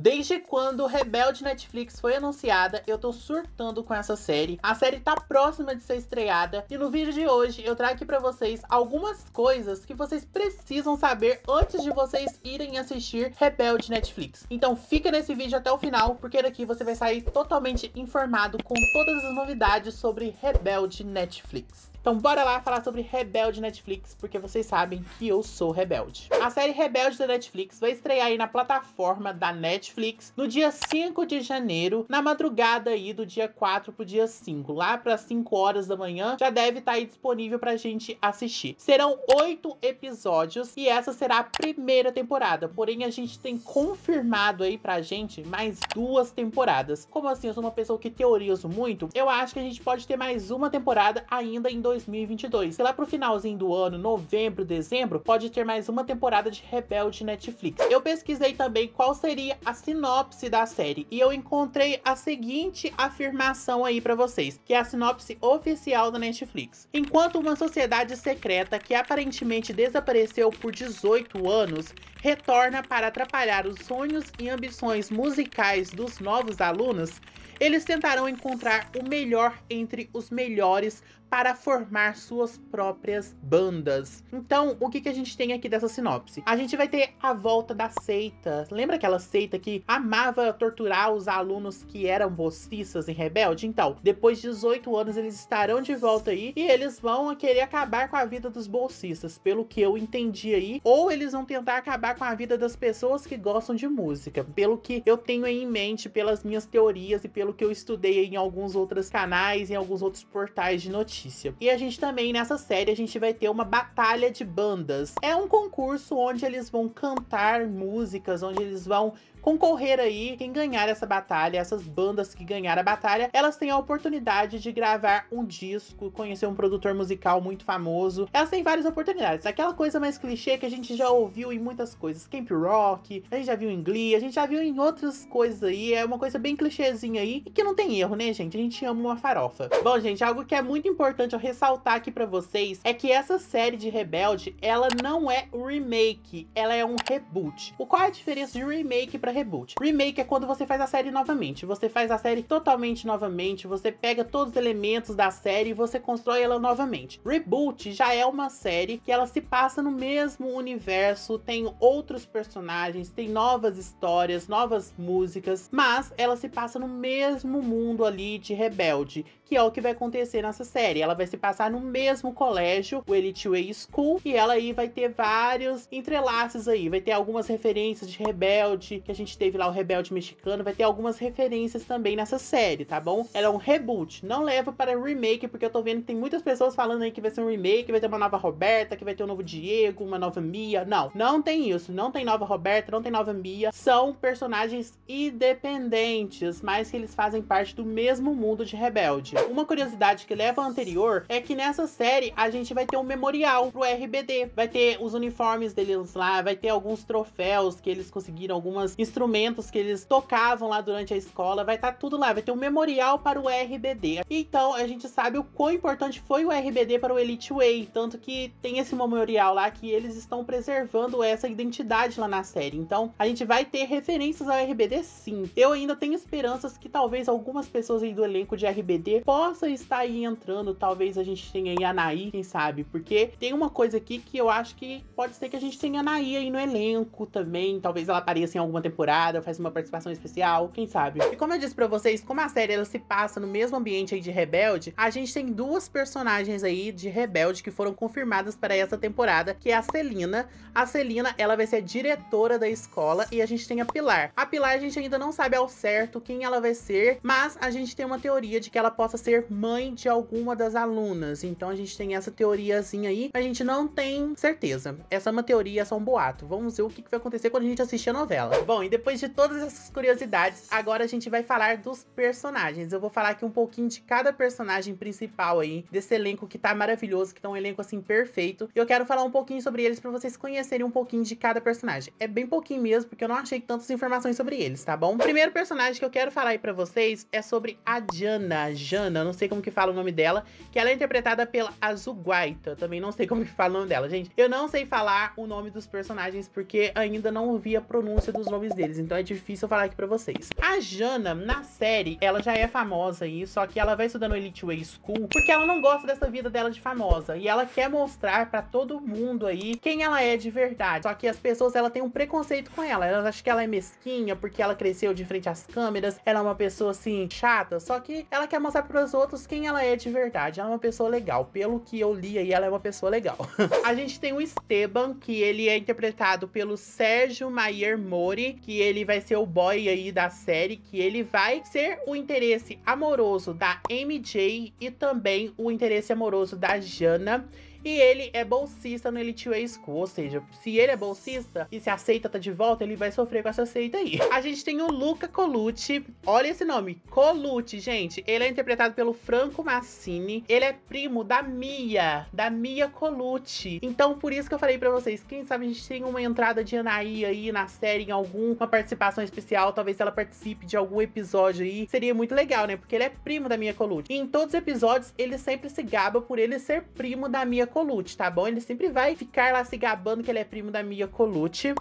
Desde quando Rebelde Netflix foi anunciada, eu tô surtando com essa série. A série tá próxima de ser estreada e no vídeo de hoje eu trago aqui pra vocês algumas coisas que vocês precisam saber antes de vocês irem assistir Rebelde Netflix. Então fica nesse vídeo até o final, porque daqui você vai sair totalmente informado com todas as novidades sobre Rebelde Netflix. Então bora lá falar sobre Rebelde Netflix, porque vocês sabem que eu sou rebelde. A série Rebelde da Netflix vai estrear aí na plataforma da Netflix no dia 5 de janeiro, na madrugada aí do dia 4 pro dia 5, lá para 5 horas da manhã, já deve estar tá aí disponível pra gente assistir. Serão 8 episódios e essa será a primeira temporada, porém a gente tem confirmado aí pra gente mais duas temporadas. Como assim, eu sou uma pessoa que teorizo muito, eu acho que a gente pode ter mais uma temporada ainda em 2022. E lá pro finalzinho do ano, novembro, dezembro, pode ter mais uma temporada de Rebelde Netflix. Eu pesquisei também qual seria a sinopse da série e eu encontrei a seguinte afirmação aí para vocês, que é a sinopse oficial da Netflix. Enquanto uma sociedade secreta que aparentemente desapareceu por 18 anos retorna para atrapalhar os sonhos e ambições musicais dos novos alunos, eles tentarão encontrar o melhor entre os melhores para formar suas próprias bandas. Então, o que, que a gente tem aqui dessa sinopse? A gente vai ter a volta da seita. Lembra aquela seita que amava torturar os alunos que eram bolsistas e rebelde? Então, depois de 18 anos eles estarão de volta aí e eles vão querer acabar com a vida dos bolsistas, pelo que eu entendi aí, ou eles vão tentar acabar com a vida das pessoas que gostam de música, pelo que eu tenho em mente, pelas minhas teorias e pelo que eu estudei em alguns outros canais, em alguns outros portais de notícias notícia. E a gente também, nessa série, a gente vai ter uma batalha de bandas. É um concurso onde eles vão cantar músicas, onde eles vão concorrer aí. Quem ganhar essa batalha, essas bandas que ganharam a batalha, elas têm a oportunidade de gravar um disco, conhecer um produtor musical muito famoso. Elas têm várias oportunidades. Aquela coisa mais clichê que a gente já ouviu em muitas coisas. Camp Rock, a gente já viu em Glee, a gente já viu em outras coisas aí. É uma coisa bem clichêzinha aí e que não tem erro, né, gente? A gente ama uma farofa. Bom, gente, algo que é muito importante eu ressaltar aqui para vocês é que essa série de Rebelde, ela não é remake, ela é um reboot. O qual é a diferença de remake para reboot. Remake é quando você faz a série novamente. Você faz a série totalmente novamente, você pega todos os elementos da série e você constrói ela novamente. Reboot já é uma série que ela se passa no mesmo universo, tem outros personagens, tem novas histórias, novas músicas, mas ela se passa no mesmo mundo ali de Rebelde, que é o que vai acontecer nessa série. Ela vai se passar no mesmo colégio, o Elite Way School, e ela aí vai ter vários entrelaços aí, vai ter algumas referências de Rebelde que a gente teve lá o Rebelde Mexicano, vai ter algumas referências também nessa série, tá bom? Ela é um reboot, não leva para remake, porque eu tô vendo que tem muitas pessoas falando aí que vai ser um remake, vai ter uma nova Roberta, que vai ter um novo Diego, uma nova Mia. Não, não tem isso. Não tem nova Roberta, não tem nova Mia. São personagens independentes, mas que eles fazem parte do mesmo mundo de Rebelde. Uma curiosidade que leva ao anterior é que nessa série a gente vai ter um memorial pro RBD. Vai ter os uniformes deles lá, vai ter alguns troféus que eles conseguiram, algumas instrumentos que eles tocavam lá durante a escola, vai estar tá tudo lá, vai ter um memorial para o RBD. Então a gente sabe o quão importante foi o RBD para o Elite Way, tanto que tem esse memorial lá que eles estão preservando essa identidade lá na série. Então a gente vai ter referências ao RBD sim. Eu ainda tenho esperanças que talvez algumas pessoas aí do elenco de RBD possam estar aí entrando, talvez a gente tenha aí a Anaí, quem sabe, porque tem uma coisa aqui que eu acho que pode ser que a gente tenha a Anaí aí no elenco também, talvez ela apareça em alguma temporada temporada, faz uma participação especial, quem sabe? E como eu disse para vocês, como a série ela se passa no mesmo ambiente aí de Rebelde, a gente tem duas personagens aí de Rebelde que foram confirmadas para essa temporada, que é a Celina. A Celina, ela vai ser a diretora da escola e a gente tem a Pilar. A Pilar a gente ainda não sabe ao certo quem ela vai ser, mas a gente tem uma teoria de que ela possa ser mãe de alguma das alunas. Então a gente tem essa teoriazinha aí, a gente não tem certeza. Essa é uma teoria, é só um boato. Vamos ver o que vai acontecer quando a gente assistir a novela. Bom, e depois de todas essas curiosidades, agora a gente vai falar dos personagens. Eu vou falar aqui um pouquinho de cada personagem principal aí, desse elenco que tá maravilhoso, que tá um elenco assim perfeito. E eu quero falar um pouquinho sobre eles para vocês conhecerem um pouquinho de cada personagem. É bem pouquinho mesmo, porque eu não achei tantas informações sobre eles, tá bom? O primeiro personagem que eu quero falar aí pra vocês é sobre a Jana. Jana, não sei como que fala o nome dela, que ela é interpretada pela Azuguaita. Também não sei como que fala o nome dela, gente. Eu não sei falar o nome dos personagens, porque ainda não ouvi a pronúncia dos nomes deles, então é difícil falar aqui pra vocês. A Jana, na série, ela já é famosa aí, só que ela vai estudando Elite Way School porque ela não gosta dessa vida dela de famosa e ela quer mostrar pra todo mundo aí quem ela é de verdade. Só que as pessoas, ela tem um preconceito com ela, elas acham que ela é mesquinha porque ela cresceu de frente às câmeras, ela é uma pessoa assim, chata, só que ela quer mostrar pros outros quem ela é de verdade. Ela é uma pessoa legal, pelo que eu li aí, ela é uma pessoa legal. a gente tem o Esteban, que ele é interpretado pelo Sérgio Maier Mori, que ele vai ser o boy aí da série, que ele vai ser o interesse amoroso da MJ e também o interesse amoroso da Jana. E ele é bolsista no Elite Way School, ou seja, se ele é bolsista e se a seita tá de volta, ele vai sofrer com essa seita aí. A gente tem o Luca Colucci, olha esse nome, Colucci, gente. Ele é interpretado pelo Franco Massini, ele é primo da Mia, da Mia Colucci. Então, por isso que eu falei pra vocês, quem sabe a gente tem uma entrada de Anaí aí na série, em alguma participação especial, talvez ela participe de algum episódio aí, seria muito legal, né? Porque ele é primo da Mia Colucci. E em todos os episódios, ele sempre se gaba por ele ser primo da Mia Colucci. Colucci, tá bom? Ele sempre vai ficar lá se gabando que ele é primo da Mia Colucci.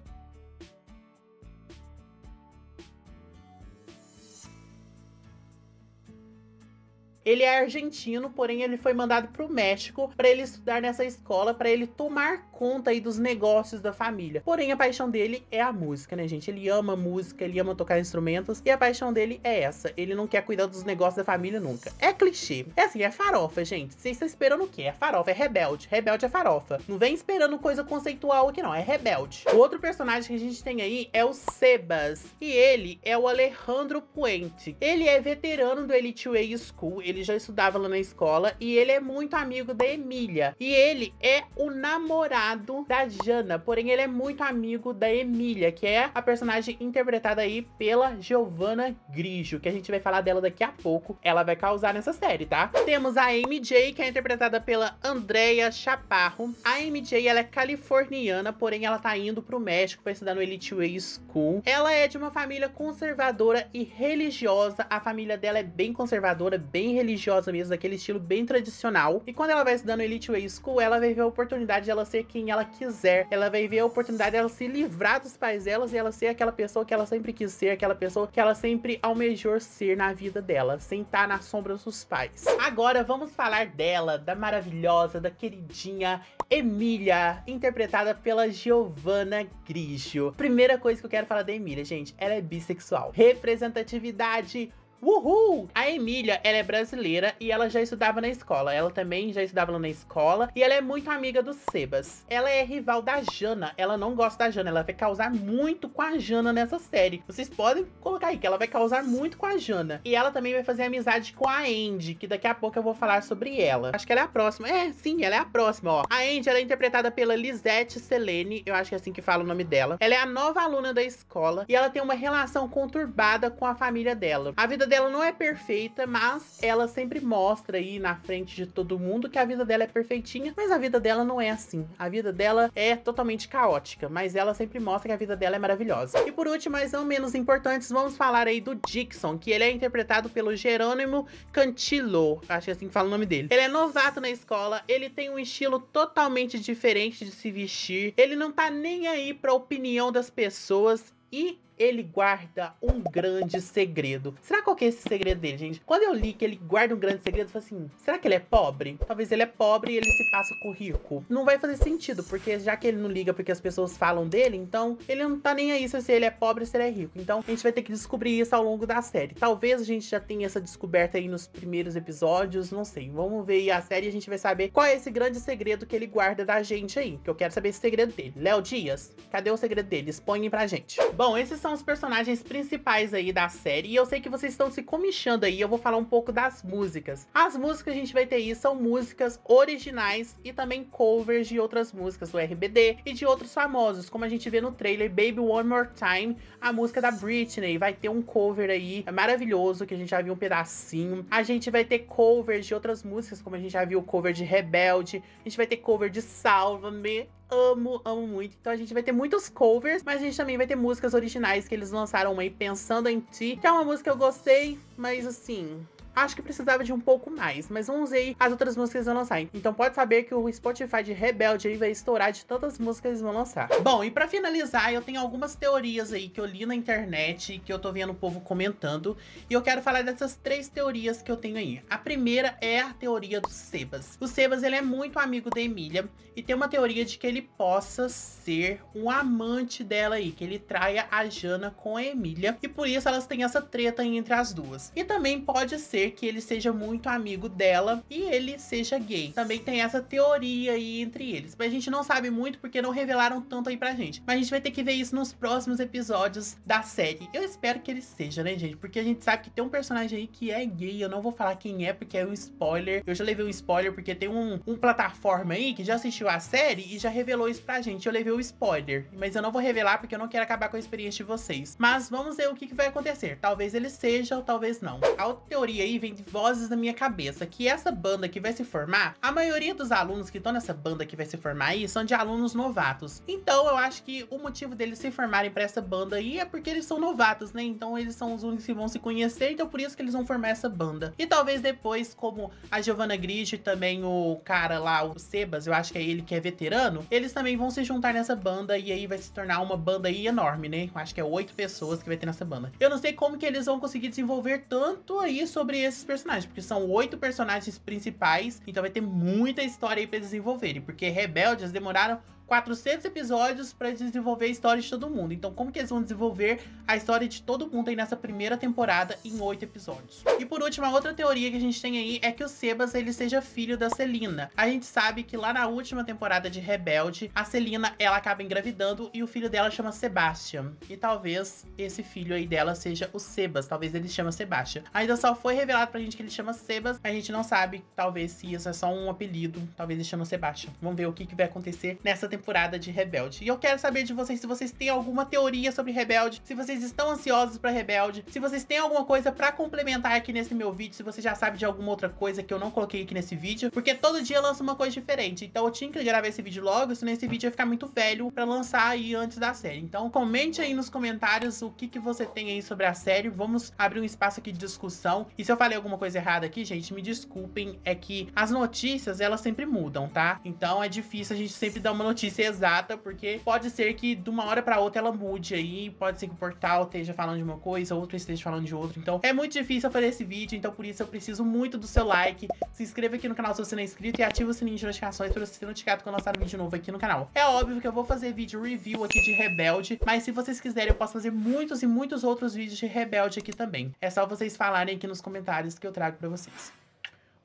Ele é argentino, porém ele foi mandado para o México para ele estudar nessa escola, para ele tomar conta aí dos negócios da família. Porém a paixão dele é a música, né, gente? Ele ama música, ele ama tocar instrumentos e a paixão dele é essa. Ele não quer cuidar dos negócios da família nunca. É clichê. É assim, é farofa, gente. Vocês estão esperando o quê? É farofa, é rebelde. Rebelde é farofa. Não vem esperando coisa conceitual aqui não, é rebelde. O outro personagem que a gente tem aí é o Sebas e ele é o Alejandro Puente. Ele é veterano do Elite Way School, ele ele já estudava lá na escola e ele é muito amigo da Emília. E ele é o namorado da Jana, porém ele é muito amigo da Emília, que é a personagem interpretada aí pela Giovanna Grigio, que a gente vai falar dela daqui a pouco. Ela vai causar nessa série, tá? Temos a MJ, que é interpretada pela Andrea Chaparro. A MJ, ela é californiana, porém ela tá indo pro México pra estudar no Elite Way School. Ela é de uma família conservadora e religiosa. A família dela é bem conservadora, bem religiosa religiosa mesmo, daquele estilo bem tradicional. E quando ela vai estudando Elite Way School, ela vai ver a oportunidade de ela ser quem ela quiser. Ela vai ver a oportunidade dela de se livrar dos pais delas e ela ser aquela pessoa que ela sempre quis ser, aquela pessoa que ela sempre almejou ser na vida dela, sem estar na sombra dos pais. Agora vamos falar dela, da maravilhosa, da queridinha Emília, interpretada pela Giovanna Grigio. Primeira coisa que eu quero falar da Emília, gente, ela é bissexual. Representatividade Uhul! A Emília, ela é brasileira e ela já estudava na escola. Ela também já estudava lá na escola e ela é muito amiga do Sebas. Ela é rival da Jana. Ela não gosta da Jana. Ela vai causar muito com a Jana nessa série. Vocês podem colocar aí que ela vai causar muito com a Jana. E ela também vai fazer amizade com a Andy, que daqui a pouco eu vou falar sobre ela. Acho que ela é a próxima. É, sim, ela é a próxima, ó. A Andy, ela é interpretada pela Lisette Selene. Eu acho que é assim que fala o nome dela. Ela é a nova aluna da escola e ela tem uma relação conturbada com a família dela. A vida dela não é perfeita, mas ela sempre mostra aí na frente de todo mundo que a vida dela é perfeitinha, mas a vida dela não é assim. A vida dela é totalmente caótica, mas ela sempre mostra que a vida dela é maravilhosa. E por último, mas não menos importantes, vamos falar aí do Dixon, que ele é interpretado pelo Jerônimo Cantillo, acho que é assim que fala o nome dele. Ele é novato na escola, ele tem um estilo totalmente diferente de se vestir, ele não tá nem aí pra opinião das pessoas, e ele guarda um grande segredo. Será qual que é esse segredo dele, gente? Quando eu li que ele guarda um grande segredo, eu falei assim, será que ele é pobre? Talvez ele é pobre e ele se passa com rico. Não vai fazer sentido, porque já que ele não liga porque as pessoas falam dele, então ele não tá nem aí se ele é pobre ou se ele é rico. Então a gente vai ter que descobrir isso ao longo da série. Talvez a gente já tenha essa descoberta aí nos primeiros episódios, não sei. Vamos ver aí a série e a gente vai saber qual é esse grande segredo que ele guarda da gente aí. Que eu quero saber esse segredo dele. Léo Dias, cadê o segredo dele? Expõe pra gente. Bom, esses são são os personagens principais aí da série. E eu sei que vocês estão se comichando aí, eu vou falar um pouco das músicas. As músicas que a gente vai ter aí são músicas originais e também covers de outras músicas do RBD e de outros famosos, como a gente vê no trailer Baby One More Time, a música da Britney. Vai ter um cover aí maravilhoso que a gente já viu um pedacinho. A gente vai ter covers de outras músicas, como a gente já viu o cover de Rebelde. A gente vai ter cover de Salva-me amo, amo muito. Então a gente vai ter muitos covers, mas a gente também vai ter músicas originais que eles lançaram aí, Pensando em Ti, que é uma música que eu gostei, mas assim, Acho que precisava de um pouco mais, mas vamos ver as outras músicas que vão lançar. Então pode saber que o Spotify de Rebelde aí vai estourar de tantas músicas que eles vão lançar. Bom, e para finalizar, eu tenho algumas teorias aí que eu li na internet, que eu tô vendo o povo comentando, e eu quero falar dessas três teorias que eu tenho aí. A primeira é a teoria do Sebas. O Sebas, ele é muito amigo da Emília, e tem uma teoria de que ele possa ser um amante dela aí, que ele traia a Jana com a Emília, e por isso elas têm essa treta aí entre as duas. E também pode ser ser que ele seja muito amigo dela e ele seja gay. Também tem essa teoria aí entre eles. Mas a gente não sabe muito porque não revelaram tanto aí pra gente. Mas a gente vai ter que ver isso nos próximos episódios da série. Eu espero que ele seja, né, gente? Porque a gente sabe que tem um personagem aí que é gay. Eu não vou falar quem é porque é um spoiler. Eu já levei um spoiler porque tem um, um plataforma aí que já assistiu a série e já revelou isso pra gente. Eu levei o um spoiler. Mas eu não vou revelar porque eu não quero acabar com a experiência de vocês. Mas vamos ver o que, que vai acontecer. Talvez ele seja ou talvez não. A outra teoria aí vem de vozes na minha cabeça que essa banda que vai se formar, a maioria dos alunos que estão nessa banda que vai se formar aí são de alunos novatos. Então eu acho que o motivo deles se formarem para essa banda aí é porque eles são novatos, né? Então eles são os únicos que vão se conhecer, então por isso que eles vão formar essa banda. E talvez depois, como a Giovanna Grigio e também o cara lá, o Sebas, eu acho que é ele que é veterano, eles também vão se juntar nessa banda e aí vai se tornar uma banda aí enorme, né? Eu acho que é oito pessoas que vai ter nessa banda. Eu não sei como que eles vão conseguir desenvolver tanto aí sobre sobre esses personagens, porque são oito personagens principais, então vai ter muita história aí pra desenvolverem, porque Rebeldes demoraram 400 episódios para desenvolver a história de todo mundo. Então, como que eles vão desenvolver a história de todo mundo aí nessa primeira temporada em oito episódios? E por último, a outra teoria que a gente tem aí é que o Sebas ele seja filho da Celina. A gente sabe que lá na última temporada de Rebelde, a Celina ela acaba engravidando e o filho dela chama Sebastian. E talvez esse filho aí dela seja o Sebas, talvez ele chama Sebastian. Ainda só foi revelado pra gente que ele chama Sebas, a gente não sabe, talvez se isso é só um apelido, talvez ele chama Sebastian. Vamos ver o que, que vai acontecer nessa temporada temporada de Rebelde. E eu quero saber de vocês se vocês têm alguma teoria sobre Rebelde, se vocês estão ansiosos para Rebelde, se vocês têm alguma coisa para complementar aqui nesse meu vídeo, se você já sabe de alguma outra coisa que eu não coloquei aqui nesse vídeo, porque todo dia eu lanço uma coisa diferente. Então eu tinha que gravar esse vídeo logo, senão esse vídeo ia ficar muito velho para lançar aí antes da série. Então comente aí nos comentários o que, que você tem aí sobre a série. Vamos abrir um espaço aqui de discussão. E se eu falei alguma coisa errada aqui, gente, me desculpem. É que as notícias, elas sempre mudam, tá? Então é difícil a gente sempre dar uma notícia notícia exata, porque pode ser que de uma hora para outra ela mude aí, pode ser que o portal esteja falando de uma coisa, outro esteja falando de outra. Então é muito difícil eu fazer esse vídeo, então por isso eu preciso muito do seu like. Se inscreva aqui no canal se você não é inscrito e ativa o sininho de notificações para você ser notificado quando eu lançar um vídeo novo aqui no canal. É óbvio que eu vou fazer vídeo review aqui de Rebelde, mas se vocês quiserem eu posso fazer muitos e muitos outros vídeos de Rebelde aqui também. É só vocês falarem aqui nos comentários que eu trago para vocês.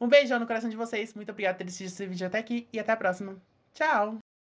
Um beijão no coração de vocês, muito obrigado por ter assistido esse vídeo até aqui e até a próxima. Tchau!